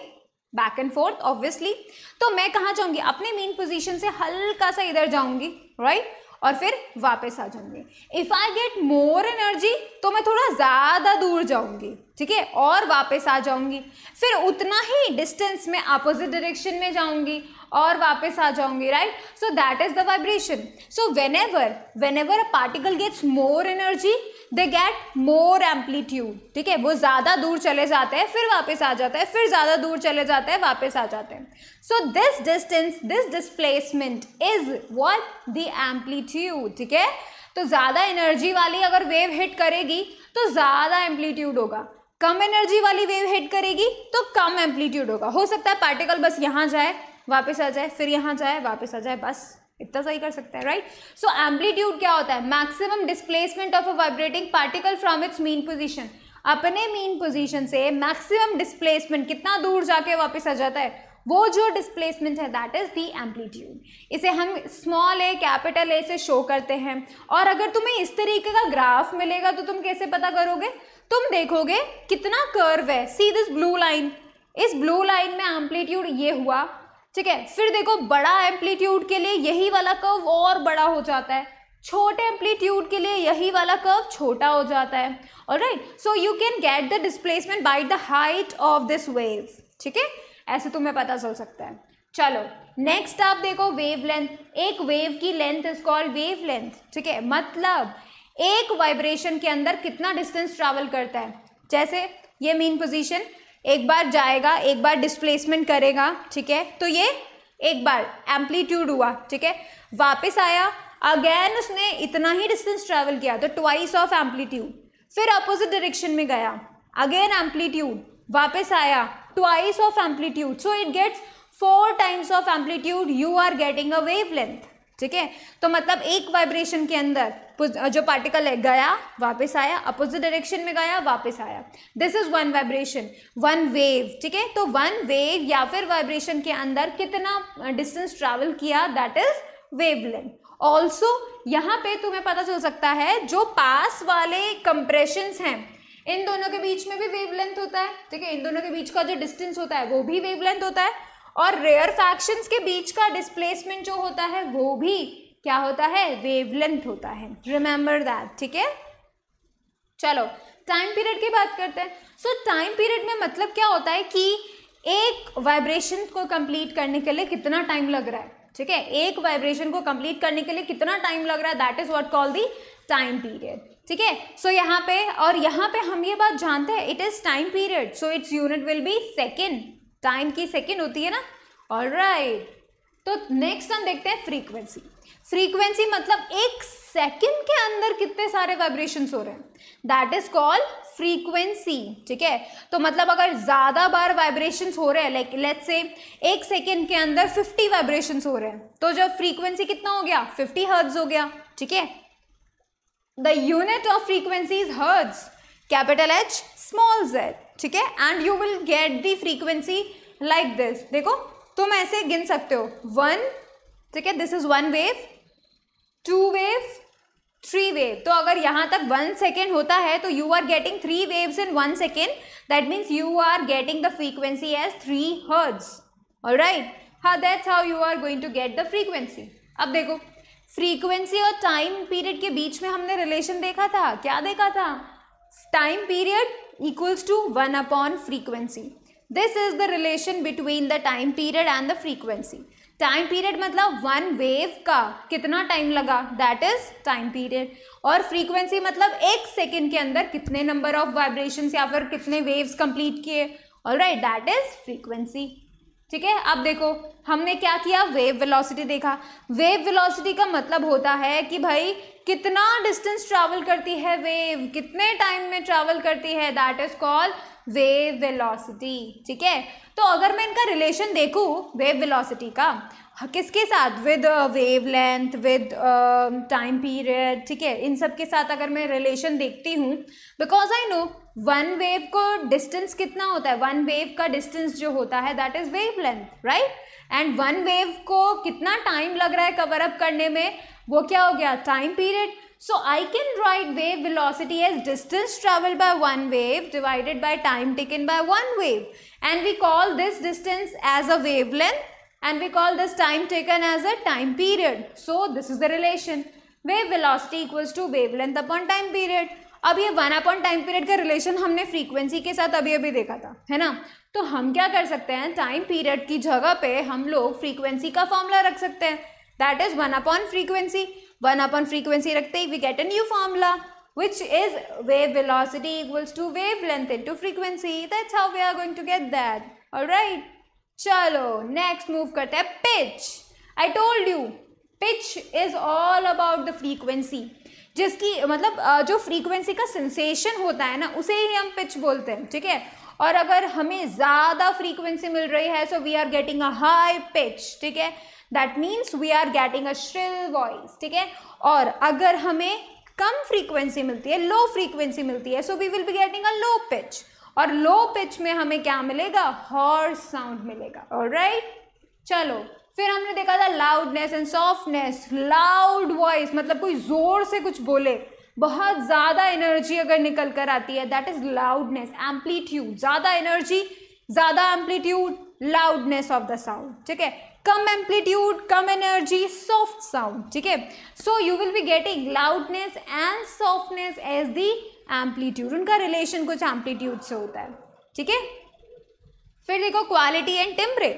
Speaker 1: back and forth obviously तो मैं कहाँ जाऊंगी अपने मेन पोजीशन से हल्का सा इधर जाऊंगी राइट right? और फिर वापस आ जाऊंगी if I get more energy तो मैं थोड़ा ज़्यादा दूर जाऊंगी ठीक है और वापस आ जाऊंगी फिर उतना ही डिस्टेंस में अपोजिट डायरेक्शन में जाऊंगी और वापस आ जाऊंगी right so that is the vibration so whenever whenever a particle gets more energy they get more amplitude ठीक है वो ज़्यादा दूर चले जाते हैं फिर वापस आ जाता है फिर ज़्यादा दूर चले जाते हैं वापस आ जाते हैं so this distance this displacement is what the amplitude ठीक है तो ज़्यादा एनर्जी वाली अगर वेव हिट करेगी तो ज़्यादा एम्पलीट्यूड होगा कम एनर्जी वाली वेव हिट करेगी तो कम एम्पलीट्यूड होगा हो सकता है पार्टिकल बस यहाँ जाए वापस आ जाए फिर यहाँ जाए वापस आ जाए बस इतना सही कर सकते हैं राइट सो एम्पलीट्यूड क्या होता है maximum displacement of a vibrating particle from its mean position अपने मीन पोजिशन से मैक्सिमम डिस्प्लेसमेंट कितना दूर जाके वापस आ जाता है वो जो डिस्प्लेसमेंट है दैट इज़ दी एम्पलीट्यूड इसे हम स्मॉल ए कैपिटल ए से शो करते हैं और अगर तुम्हें इस तरीके का ग्राफ मिलेगा तो तुम कैसे पता करोगे तुम देखोगे कितना कर्व है सी दिस ब्लू लाइन इस ब्लू लाइन में एम्पलीट्यूड ये हुआ ठीक है फिर देखो बड़ा एम्पलीट्यूड के लिए यही वाला कर्व और बड़ा हो जाता है छोटे एम्पलीट्यूड के लिए यही वाला कर्व छोटा हो जाता है और right so you can get the displacement by the height of this wave ठीक है ऐसे तुम्हें पता चल सकता है चलो नेक्स्ट आप देखो वेव लेंथ एक वेव की length is called wavelength ठीक है मतलब एक वाइब्रेशन के अंदर कितना डिस्टेंस ट्रैवल करता है जैसे ये मेन पोजीशन एक बार जाएगा एक बार डिस्प्लेसमेंट करेगा ठीक है तो ये एक बार एम्पलीट्यूड हुआ ठीक है वापस आया अगेन उसने इतना ही डिस्टेंस ट्रेवल किया तो ट्वाइस ऑफ एम्पलीट्यूड फिर अपोजिट डायरेक्शन में गया अगेन एम्पलीट्यूड वापस आया twice of amplitude so it gets four times of amplitude you are getting a wavelength ठीक है तो मतलब एक वाइब्रेशन के अंदर जो पार्टिकल है गया वापस आया अपोजिट डायरेक्शन में गया वापस आया this is one vibration one wave ठीक है तो वन वेव या फिर वाइब्रेशन के अंदर कितना डिस्टेंस ट्रैवल किया दैट इज वेवलेंथ ऑल्सो यहाँ पे तुम्हें पता चल सकता है जो पास वाले कंप्रेशन हैं इन दोनों के बीच में भी वेवलेंथ होता है ठीक है इन दोनों के बीच का जो डिस्टेंस होता है वो भी वेवलेंथ होता है और रेयर फैक्शंस के बीच का डिस्प्लेसमेंट जो होता है वो भी क्या होता है वेवलेंथ होता है रिमेंबर दैट ठीक है चलो टाइम पीरियड की बात करते हैं सो टाइम पीरियड में मतलब क्या होता है कि एक वाइब्रेशन को कंप्लीट करने के लिए कितना टाइम लग रहा है ठीक है एक वाइब्रेशन को कंप्लीट करने के लिए कितना टाइम लग रहा है that is what call the time period ठीक है सो यहाँ पे और यहाँ पे हम ये बात जानते हैं it is time period so its unit will be second time की सेकेंड होती है ना ऑल राइट तो नेक्स्ट हम देखते हैं फ्रीक्वेंसी फ्रीक्वेंसी मतलब एक सेकेंड के अंदर कितने सारे वाइब्रेशन हो रहे हैं दैट इज कॉल्ड फ्रीक्वेंसी ठीक है तो मतलब अगर ज़्यादा बार वाइब्रेशन हो रहे हैं लाइक लेट्स से एक सेकेंड के अंदर फिफ्टी वाइब्रेशन हो रहे हैं तो जब फ्रीक्वेंसी कितना हो गया फिफ्टी हर्ट्ज हो गया ठीक है the unit of frequency is hertz capital H small Z ठीक है and you will get the frequency like this देखो तुम ऐसे गिन सकते हो वन ठीक है this is one wave two wave three wave तो अगर यहाँ तक वन सेकेंड होता है तो you are getting three waves in one second that means you are getting the frequency as three hertz और राइट हा that's how you are going to get the frequency अब देखो फ्रीक्वेंसी और time period के बीच में हमने relation देखा था क्या देखा था time period equals to 1 upon frequency. This is the relation between the time period and the frequency. Time period मतलब वन वेव का कितना टाइम लगा दैट इज टाइम पीरियड और फ्रीक्वेंसी मतलब एक सेकेंड के अंदर कितने नंबर ऑफ वाइब्रेशन या फिर कितने वेव्स कंप्लीट किए और राइट दैट इज फ्रीक्वेंसी ठीक है अब देखो हमने क्या किया वेव वेलोसिटी देखा वेव वेलोसिटी का मतलब होता है कि भाई कितना डिस्टेंस ट्रैवल करती है वेव कितने टाइम में ट्रैवल करती है that is called wave velocity ठीक है तो अगर मैं इनका रिलेशन देखूँ वेव वेलोसिटी का किसके साथ with wavelength with time period ठीक है इन सब के साथ अगर मैं रिलेशन देखती हूँ because I know one wave को डिस्टेंस कितना होता है वन वेव का डिस्टेंस जो होता है that is wavelength right and one wave को कितना टाइम लग रहा है कवर अप करने में वो क्या हो गया time period so I can write wave velocity as distance travel by one wave divided by time taken by one wave and we call this distance as a wavelength we call this time taken as a time period so this is the relation wave velocity equals to wavelength upon time period अब ये one upon time period का relation हमने frequency के साथ अभी अभी देखा था है ना तो हम क्या कर सकते हैं टाइम पीरियड की जगह पे हम लोग फ्रीक्वेंसी का फॉर्मूला रख सकते हैं that is one upon frequency one upon frequency रखते ही we get a new formula which is wave velocity equals to wavelength into frequency that's how we are going to get that और right चलो next move करते हैं pitch I told you pitch is all about the frequency जिसकी मतलब जो frequency का sensation होता है ना उसे ही हम पिच बोलते हैं ठीक है और अगर हमें ज़्यादा फ्रीक्वेंसी मिल रही है so we are getting a high pitch ठीक है that means we are getting a shrill voice ठीक है और अगर हमें कम फ्रीक्वेंसी मिलती है लो फ्रीक्वेंसी मिलती है so we will be getting a low pitch और लो पिच में हमें क्या मिलेगा हॉर्स साउंड मिलेगा और राइट चलो फिर हमने देखा था loudness and softness loud voice मतलब कोई जोर से कुछ बोले बहुत ज़्यादा एनर्जी अगर निकल कर आती है दैट इज़ लाउडनेस एम्पलीट्यूड ज़्यादा एनर्जी ज़्यादा amplitude loudness of the sound ठीक है कम एम्पलीट्यूड कम एनर्जी सॉफ्ट साउंड ठीक है so you will be getting loudness and softness as the amplitude उनका रिलेशन कुछ एम्पलीट्यूड से होता है ठीक है फिर देखो क्वालिटी एंड टेम्परे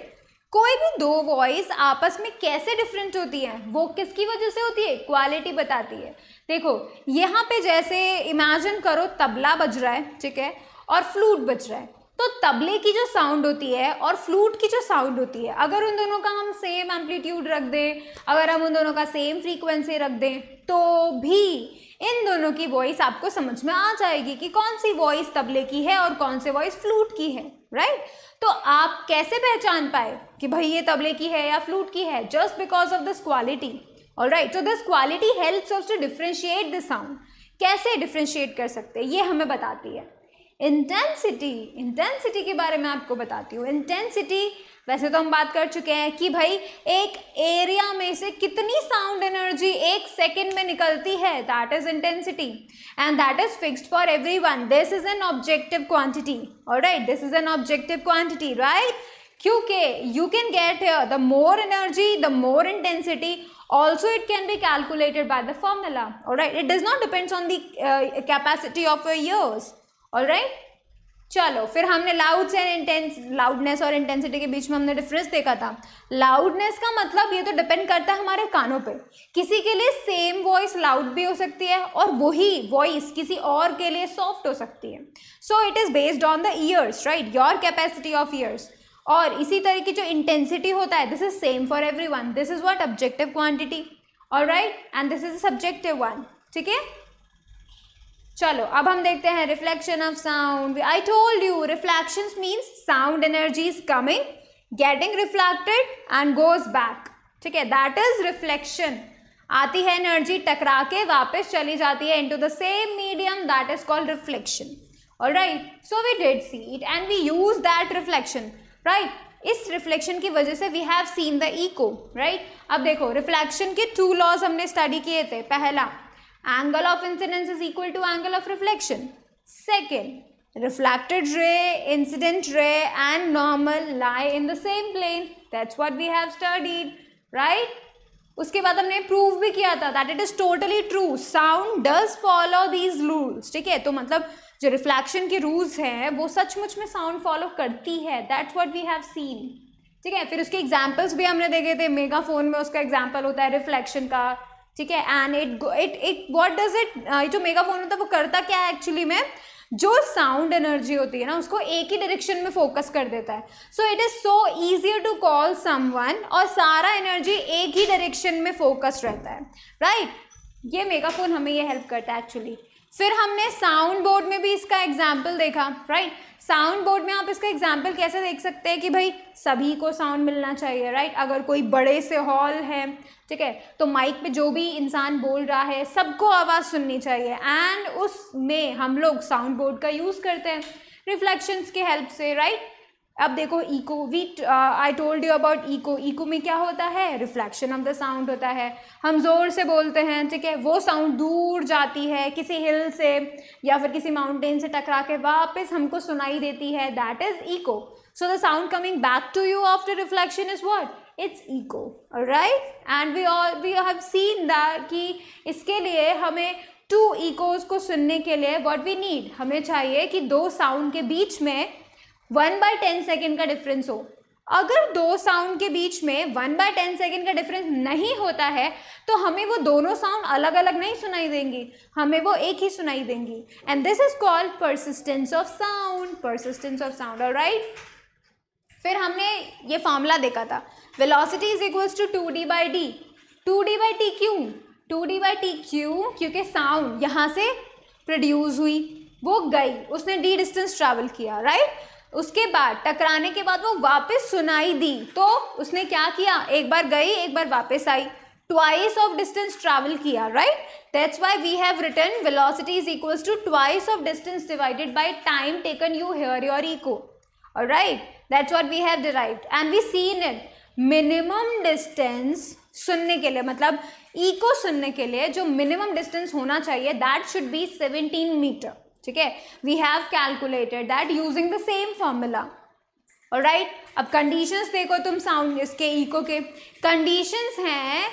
Speaker 1: कोई भी दो वॉइस आपस में कैसे डिफरेंट होती है वो किसकी वजह से होती है क्वालिटी बताती है देखो यहाँ पे जैसे इमेजिन करो तबला बज रहा है ठीक है और फ्लूट बज रहा है तो तबले की जो साउंड होती है और फ्लूट की जो साउंड होती है अगर उन दोनों का हम सेम एम्पलीट्यूड रख दें अगर हम उन दोनों का सेम फ्रीक्वेंसी रख दें तो भी इन दोनों की वॉइस आपको समझ में आ जाएगी कि कौन सी वॉइस तबले की है और कौन सी वॉइस फ्लूट की है राइट तो आप कैसे पहचान पाए कि भाई ये तबले की है या फ्लूट की है just because of this quality और right so this quality helps to differentiate the sound कैसे डिफ्रेंशिएट कर सकते हैं ये हमें बताती है इंटेंसिटी इंटेंसिटी के बारे में आपको बताती हूँ इंटेंसिटी वैसे तो हम बात कर चुके हैं कि भाई एक एरिया में से कितनी साउंड एनर्जी एक सेकेंड में निकलती है that is intensity and that is fixed for every one this is an objective quantity और right this is an objective quantity right क्योंकि you can get the more energy the more intensity also it can be calculated by the formula और right it does not depends on the of uh, capacity of all right चलो फिर हमने loudness and intense loudness और intensity के बीच में हमने difference देखा था लाउडनेस का मतलब ये तो डिपेंड करता है हमारे कानों पे किसी के लिए सेम वॉइस लाउड भी हो सकती है और वही वॉइस किसी और के लिए सॉफ्ट हो सकती है so it is based on the ears right your capacity of ears और इसी तरह की जो इंटेंसिटी होता है this is same for every one this is what objective quantity और right and this is subjective one ठीक है चलो अब हम देखते हैं reflection of sound I told you reflection means sound energy is coming getting reflected and goes back ठीक है दैट इज रिफ्लेक्शन आती है एनर्जी टकरा के वापस चली जाती है into the same medium that is called reflection all right so we did see it and we use that reflection right इस रिफ्लेक्शन की वजह से we have seen the echo right अब देखो रिफ्लेक्शन के टू लॉज हमने study किए थे पहला angle of incidence is equal to angle of reflection second reflected ray incident ray and normal lie in the same plane that's what we have studied right उसके बाद हमने prove भी किया था that it is totally true sound does follow these rules ठीक है तो मतलब जो रिफ्लैक्शन के रूल्स हैं वो सचमुच में साउंड फॉलो करती है that's what we have seen ठीक है फिर उसके एग्जाम्पल्स भी हमने देखे थे मेगा फोन में उसका एग्जाम्पल होता है रिफ्लेक्शन का ठीक है and it it it what does it जो मेगाफोन होता है वो करता क्या है एक्चुअली में जो साउंड एनर्जी होती है ना उसको एक ही डायरेक्शन में फोकस कर देता है so it is so easier to call someone और सारा एनर्जी एक ही डायरेक्शन में फोकस रहता है राइट right? ये मेगाफोन हमें ये हेल्प करता है एक्चुअली फिर हमने साउंड बोर्ड में भी इसका एग्जाम्पल देखा राइट साउंड बोर्ड में आप इसका एग्जाम्पल कैसे देख सकते हैं कि भाई सभी को साउंड मिलना चाहिए राइट अगर कोई बड़े से हॉल है ठीक है तो माइक पे जो भी इंसान बोल रहा है सबको आवाज़ सुननी चाहिए एंड उसमें हम लोग साउंड बोर्ड का यूज़ करते हैं रिफ्लेक्शंस के हेल्प से राइट अब देखो echo we I told you about echo echo में क्या होता है रिफ्लेक्शन ऑफ द साउंड होता है हम ज़ोर से बोलते हैं ठीक है वो साउंड दूर जाती है किसी हिल से या फिर किसी माउंटेन से टकरा के वापस हमको सुनाई देती है that is echo so the sound coming back to you after reflection is what it's echo right and we all we have seen that कि इसके लिए हमें टू ईकोज को सुनने के लिए वॉट वी नीड हमें चाहिए कि दो साउंड के बीच में वन बाय टेन सेकेंड का डिफरेंस हो अगर दो साउंड के बीच में वन बाय टेन सेकेंड का डिफरेंस नहीं होता है तो हमें वो दोनों साउंड अलग अलग नहीं सुनाई देंगी हमें वो एक ही सुनाई देंगी and this is called persistence of sound persistence of sound और राइट फिर हमने ये फॉर्मूला देखा था velocity is equals to two D by D two D by T Q two D by T Q क्योंकि साउंड यहाँ से produce हुई वो गई उसने डी डिस्टेंस ट्रैवल किया राइट right? उसके बाद टकराने के बाद वो वापस सुनाई दी तो उसने क्या किया एक बार गई एक बार वापस आई ट्वाइस ऑफ डिस्टेंस ट्रैवल किया right that's why we have written velocity is equals to twice of distance divided by time taken you hear your echo right that's what we have derive and we seen it minimum distance सुनने के लिए मतलब eco सुनने के लिए जो minimum distance होना चाहिए that should be seventeen metre ठीक है we have calculated that using the same formula और राइट अब कंडीशंस देखो तुम साउंड इसके इको के कंडीशंस हैं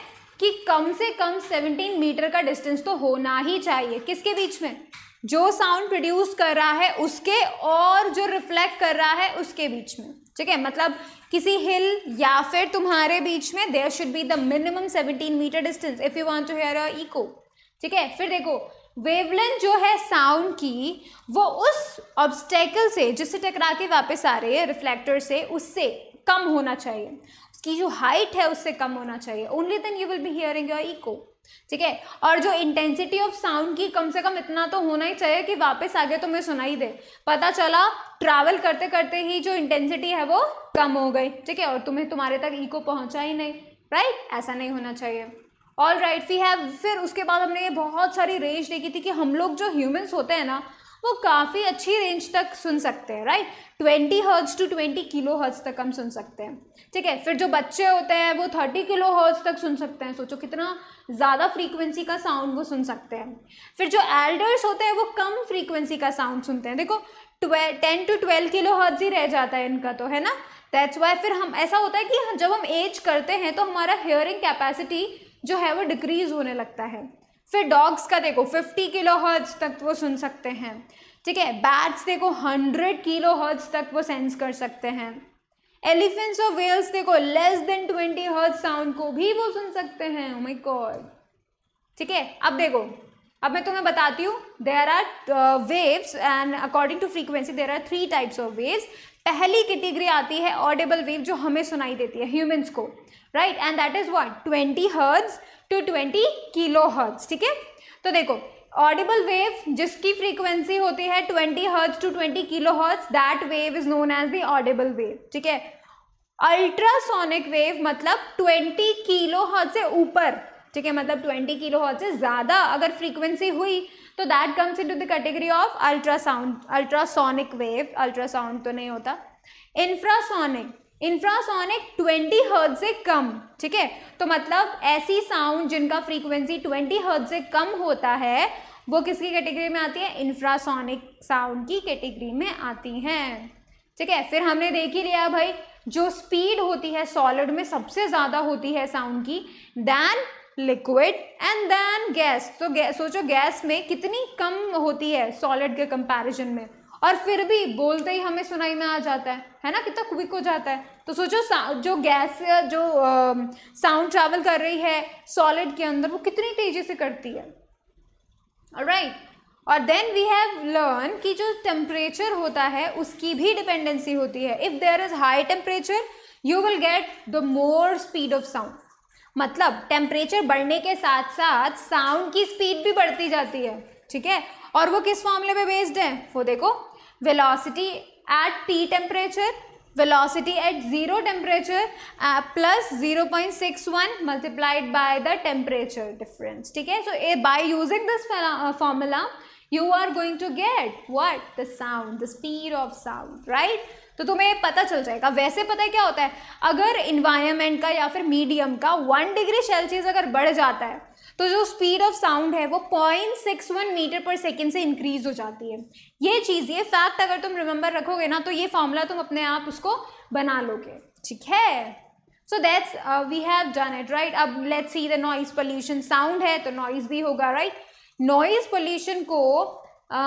Speaker 1: कि कम से कम 17 मीटर का डिस्टेंस तो होना ही चाहिए किसके बीच में जो साउंड प्रोड्यूस कर रहा है उसके और जो रिफ्लेक्ट कर रहा है उसके बीच में ठीक है मतलब किसी हिल या फिर तुम्हारे बीच में there should be the minimum 17 metre distance if you want to hear a echo ठीक है फिर देखो वेवलेंथ जो है साउंड की वो उस ऑब्स्टेकल से जिससे टकरा के वापस आ रही है रिफ्लेक्टर से उससे कम होना चाहिए उसकी जो हाइट है उससे कम होना चाहिए only then you will be hearing your echo ठीक है और जो इंटेंसिटी ऑफ साउंड की कम से कम इतना तो होना ही चाहिए कि वापस आगे सुना तो सुनाई दे पता चला ट्रैवल करते करते ही जो इंटेंसिटी है वो कम हो गई ठीक है और तुम्हें तुम्हारे तक इको पहुंचा ही नहीं राइट ऐसा नहीं होना चाहिए ऑल राइट वी हैव फिर उसके बाद हमने ये बहुत सारी रेंज देखी थी कि हम लोग जो ह्यूमन्स होते हैं ना वो काफ़ी अच्छी रेंज तक सुन सकते हैं right twenty hertz to twenty kilo hertz तक हम सुन सकते हैं ठीक है फिर जो बच्चे होते हैं वो थर्टी किलो हर्ज तक सुन सकते हैं सोचो कितना ज़्यादा फ्रीक्वेंसी का साउंड वो सुन सकते हैं फिर जो एल्डर्स होते हैं वो कम फ्रीक्वेंसी का साउंड सुनते हैं देखो twelve ten to twelve kilo hertz ही रह जाता है इनका तो है ना दैट्स वाई फिर हम ऐसा होता है कि जब हम एज करते हैं तो हमारा हेयरिंग कैपेसिटी जो है वो डिक्रीज़ होने लगता है फिर डॉग्स का देखो 50 किलो हर्ज तक वो सुन सकते हैं ठीक है बैट्स देखो 100 किलो हर्ज तक वो सेंस कर सकते हैं एलिफेंट्स और वेल्स देखो लेस देन 20 हर्ज साउंड को भी वो सुन सकते हैं माय oh गॉड ठीक है अब देखो अब मैं तुम्हें बताती हूँ there are waves and according to frequency there are three types of waves पहली कैटेगरी आती है ऑडिबल वेव जो हमें सुनाई देती है ह्यूमन्स को right and that is what twenty hertz to twenty kilo hertz ठीक है तो देखो ऑडिबल वेव जिसकी फ्रीक्वेंसी होती है twenty hertz to twenty kilo hertz that wave is known as the audible wave ठीक है अल्ट्रासोनिक वेव मतलब ट्वेंटी किलो हर्ट से ऊपर ठीक है मतलब ट्वेंटी किलो हर्ज से ज़्यादा अगर फ्रीक्वेंसी हुई तो that comes into the category of ultrasound ultrasonic wave ultrasound तो नहीं होता इंफ्रासोनिक इंफ्रासोनिक 20 हर्ज से कम ठीक है तो मतलब ऐसी साउंड जिनका फ्रीक्वेंसी 20 हर्ज से कम होता है वो किसकी कैटेगरी में आती है इंफ्रासोनिक साउंड की कैटेगरी में आती हैं ठीक है फिर हमने देख ही लिया भाई जो स्पीड होती है सॉलिड में सबसे ज़्यादा होती है साउंड की than liquid and then gas तो गैस सोचो गैस में कितनी कम होती है सॉलिड के कंपैरिजन में और फिर भी बोलते ही हमें सुनाई में आ जाता है है ना कितना क्विक हो जाता है तो सोचो जो गैस जो साउंड ट्रैवल कर रही है सॉलिड के अंदर वो कितनी तेजी से करती है राइट और देन वी हैव लर्न कि जो टेम्परेचर होता है उसकी भी डिपेंडेंसी होती है if there is high temperature you will get the more speed of sound मतलब टेम्परेचर बढ़ने के साथ साथ साउंड की स्पीड भी बढ़ती जाती है ठीक है और वो किस फॉर्मूले पे बेस्ड है वो देखो velocity at T temperature velocity at zero temperature uh, plus 0.61 multiplied by the temperature difference ठीक है so uh, by using this uh, formula you are going to get what the sound the speed of sound right तो तुम्हें पता चल जाएगा वैसे पता है क्या होता है अगर इन्वायरमेंट का या फिर मीडियम का वन डिग्री सेल्सियस अगर बढ़ जाता है तो जो स्पीड ऑफ साउंड है वो point six one metre per second से इंक्रीज हो जाती है ये चीज़ ये फैक्ट अगर तुम रिमेंबर रखोगे ना तो ये फॉर्मूला तुम अपने आप उसको बना लोगे ठीक है so that's we have done it right अब let's see the noise pollution sound है तो नॉइज भी होगा राइट नॉइज पोल्यूशन को आ,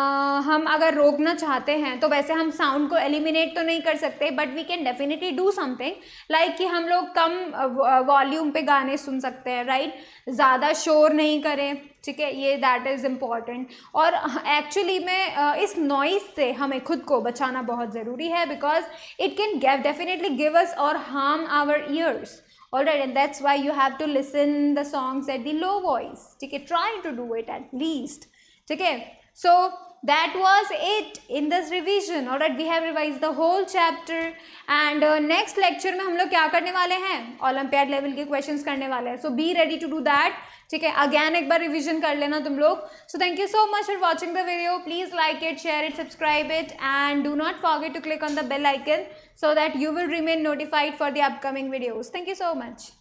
Speaker 1: हम अगर रोकना चाहते हैं तो वैसे हम साउंड को एलिमिनेट तो नहीं कर सकते but we can definitely do something like कि हम लोग कम वॉल्यूम पे गाने सुन सकते हैं राइट ज़्यादा शोर नहीं करें ठीक है ये दैट इज़ इम्पॉर्टेंट और एक्चुअली में इस नॉइज़ से हमें खुद को बचाना बहुत ज़रूरी है because it can gave definitely give us और harm our ears all right and that's why you have to listen the songs at the low voice ठीक है try to do it at least ठीक है So that was it in this revision. All right, we have revised the whole chapter. And uh, next lecture में हम लोग क्या करने वाले हैं? Olympiad level के questions करने वाले हैं. So be ready to do that. ठीक है? Again एक बार revision कर लेना तुम लोग. So thank you so much for watching the video. Please like it, share it, subscribe it, and do not forget to click on the bell icon so that you will remain notified for the upcoming videos. Thank you so much.